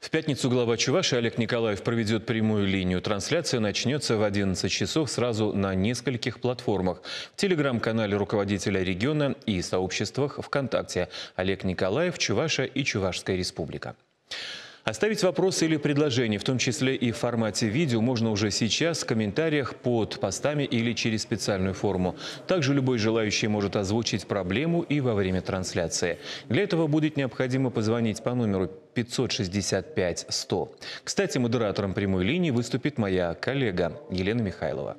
В пятницу глава Чуваши Олег Николаев проведет прямую линию. Трансляция начнется в 11 часов сразу на нескольких платформах. В телеграм-канале руководителя региона и сообществах ВКонтакте. Олег Николаев, Чуваша и Чувашская республика. Оставить вопросы или предложения, в том числе и в формате видео, можно уже сейчас в комментариях под постами или через специальную форму. Также любой желающий может озвучить проблему и во время трансляции. Для этого будет необходимо позвонить по номеру 565 100. Кстати, модератором прямой линии выступит моя коллега Елена Михайлова.